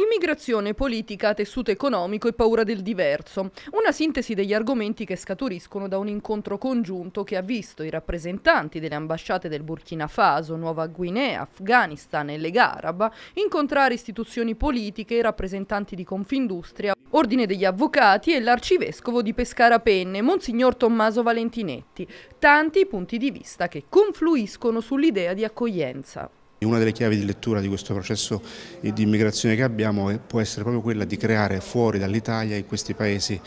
Immigrazione, politica, tessuto economico e paura del diverso. Una sintesi degli argomenti che scaturiscono da un incontro congiunto che ha visto i rappresentanti delle ambasciate del Burkina Faso, Nuova Guinea, Afghanistan e Lega Araba incontrare istituzioni politiche, rappresentanti di Confindustria, Ordine degli Avvocati e l'arcivescovo di Pescara Penne, Monsignor Tommaso Valentinetti. Tanti punti di vista che confluiscono sull'idea di accoglienza. Una delle chiavi di lettura di questo processo di immigrazione che abbiamo può essere proprio quella di creare fuori dall'Italia in questi paesi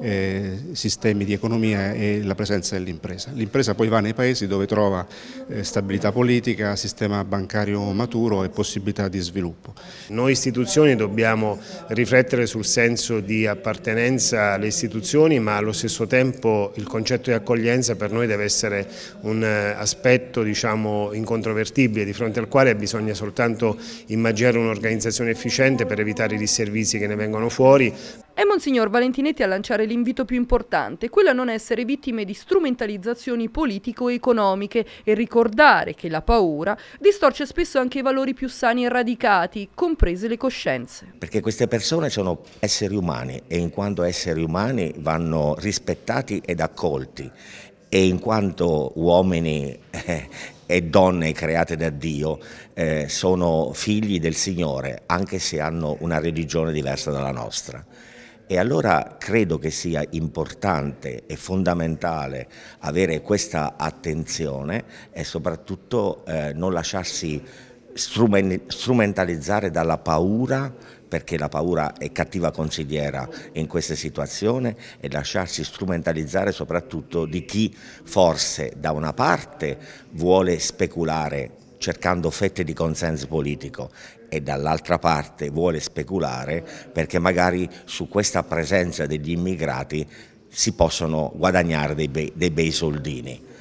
eh, sistemi di economia e la presenza dell'impresa. L'impresa poi va nei paesi dove trova eh, stabilità politica, sistema bancario maturo e possibilità di sviluppo. Noi istituzioni dobbiamo riflettere sul senso di appartenenza alle istituzioni ma allo stesso tempo il concetto di accoglienza per noi deve essere un eh, aspetto diciamo, incontrovertibile di fronte al quale quale bisogna soltanto immaginare un'organizzazione efficiente per evitare i disservizi che ne vengono fuori. È Monsignor Valentinetti a lanciare l'invito più importante, quello a non essere vittime di strumentalizzazioni politico-economiche e ricordare che la paura distorce spesso anche i valori più sani e radicati, comprese le coscienze. Perché queste persone sono esseri umani e in quanto esseri umani vanno rispettati ed accolti e in quanto uomini eh, e donne create da Dio eh, sono figli del Signore, anche se hanno una religione diversa dalla nostra. E allora credo che sia importante e fondamentale avere questa attenzione e soprattutto eh, non lasciarsi strumentalizzare dalla paura perché la paura è cattiva consigliera in queste situazioni e lasciarsi strumentalizzare soprattutto di chi forse da una parte vuole speculare cercando fette di consenso politico e dall'altra parte vuole speculare perché magari su questa presenza degli immigrati si possono guadagnare dei bei, dei bei soldini.